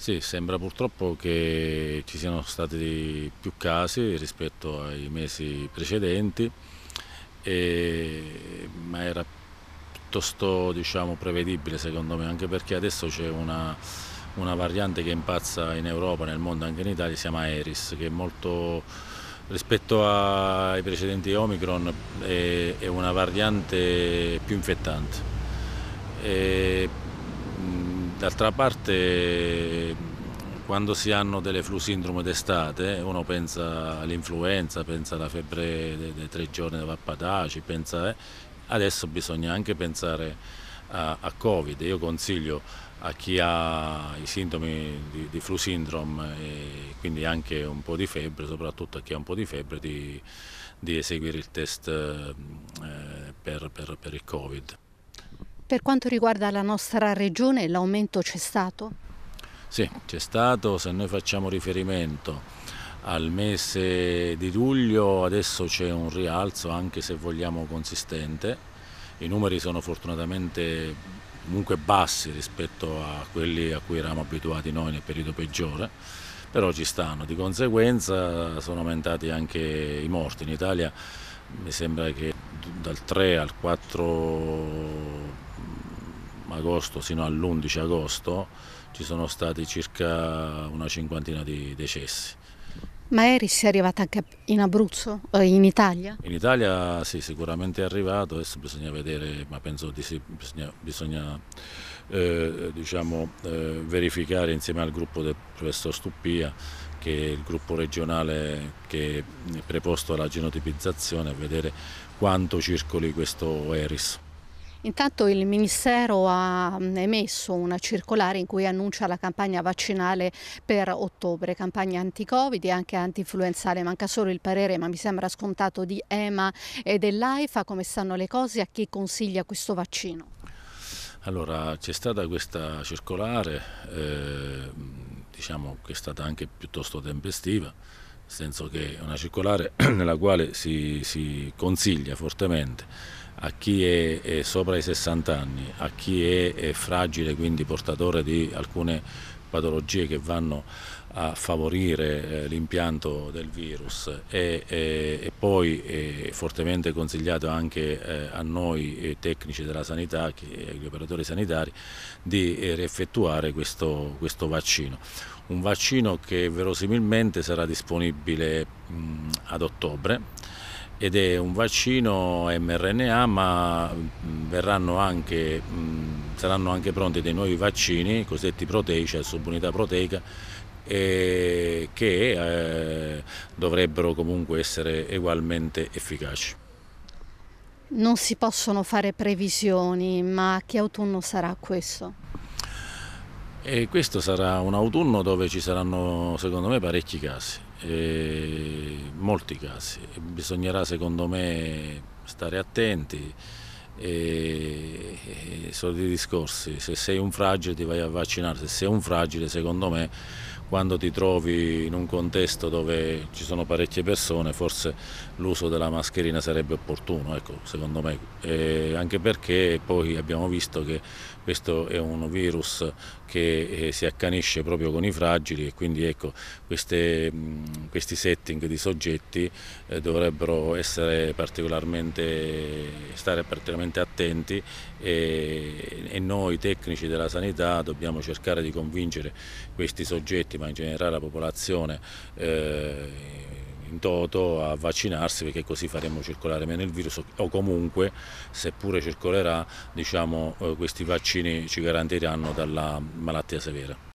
Sì, sembra purtroppo che ci siano stati più casi rispetto ai mesi precedenti, e, ma era piuttosto diciamo, prevedibile secondo me, anche perché adesso c'è una, una, variante che impazza in Europa, nel mondo, anche in Italia, si chiama Eris, che è molto, rispetto ai precedenti Omicron è, è una variante più infettante. E, D'altra parte quando si hanno delle flu sindrome d'estate uno pensa all'influenza, pensa alla febbre dei, tre giorni da Vappataci, pensa, eh, adesso bisogna anche pensare a, a, Covid. Io consiglio a chi ha i sintomi di, di flu sindrome e quindi anche un po' di febbre, soprattutto a chi ha un po' di febbre, di, di eseguire il test eh, per, per, per il Covid. Per quanto riguarda la nostra regione, l'aumento c'è stato? Sì, c'è stato. Se noi facciamo riferimento al mese di luglio adesso c'è un rialzo anche se vogliamo consistente, i numeri sono fortunatamente comunque bassi rispetto a quelli a cui eravamo abituati noi nel periodo peggiore, però ci stanno, di conseguenza sono aumentati anche i morti, in Italia mi sembra che dal 3 al 4 agosto sino all'11 agosto ci sono stati circa una cinquantina di decessi. Ma Eris è arrivata anche in Abruzzo, eh, in Italia? In Italia sì, sicuramente è arrivato, adesso bisogna vedere, ma penso di sì, bisogna, bisogna eh, diciamo, eh, verificare insieme al gruppo del professor Stuppia, che è il gruppo regionale che è preposto alla genotipizzazione, a vedere quanto circoli questo Eris. Intanto il Ministero ha mm, emesso una circolare in cui annuncia la campagna vaccinale per ottobre, campagna anti-Covid e anche anti-influenzale. Manca solo il parere, ma mi sembra scontato, di EMA e dell'AIFA. Come stanno le cose? A chi consiglia questo vaccino? Allora, c'è stata questa circolare, eh, diciamo che è stata anche piuttosto tempestiva, nel senso che è una circolare nella quale si, si consiglia fortemente a chi è, è sopra i 60 anni, a chi è, è fragile, quindi portatore di alcune patologie che vanno a favorire eh, l'impianto del virus e, e, e poi è eh, fortemente consigliato anche eh, a noi eh, tecnici della sanità, che, agli operatori sanitari, di eh, rieffettuare questo, questo, vaccino. Un vaccino che verosimilmente sarà disponibile mh, ad ottobre ed è un vaccino mRNA ma mm, anche, mm, saranno anche pronti dei nuovi vaccini cosiddetti proteici a subunità proteica eh, che eh, dovrebbero comunque essere ugualmente efficaci. Non si possono fare previsioni, ma che autunno sarà questo? E questo sarà un autunno dove ci saranno secondo me parecchi casi, molti casi. Bisognerà secondo me stare attenti e, e sono discorsi, se sei un fragile ti vai a vaccinare, se sei un fragile secondo me quando ti trovi in un contesto dove ci sono parecchie persone forse l'uso della mascherina sarebbe opportuno, ecco, secondo me, e anche perché poi abbiamo visto che questo è un virus che eh, si accanisce proprio con i fragili e quindi ecco, queste, questi setting di soggetti eh, dovrebbero essere particolarmente, stare particolarmente estremamente attenti e, e, noi tecnici della sanità dobbiamo cercare di convincere questi soggetti, ma in generale la popolazione eh, in toto a vaccinarsi perché così faremo circolare meno il virus o comunque seppure circolerà diciamo, eh, questi vaccini ci garantiranno dalla malattia severa.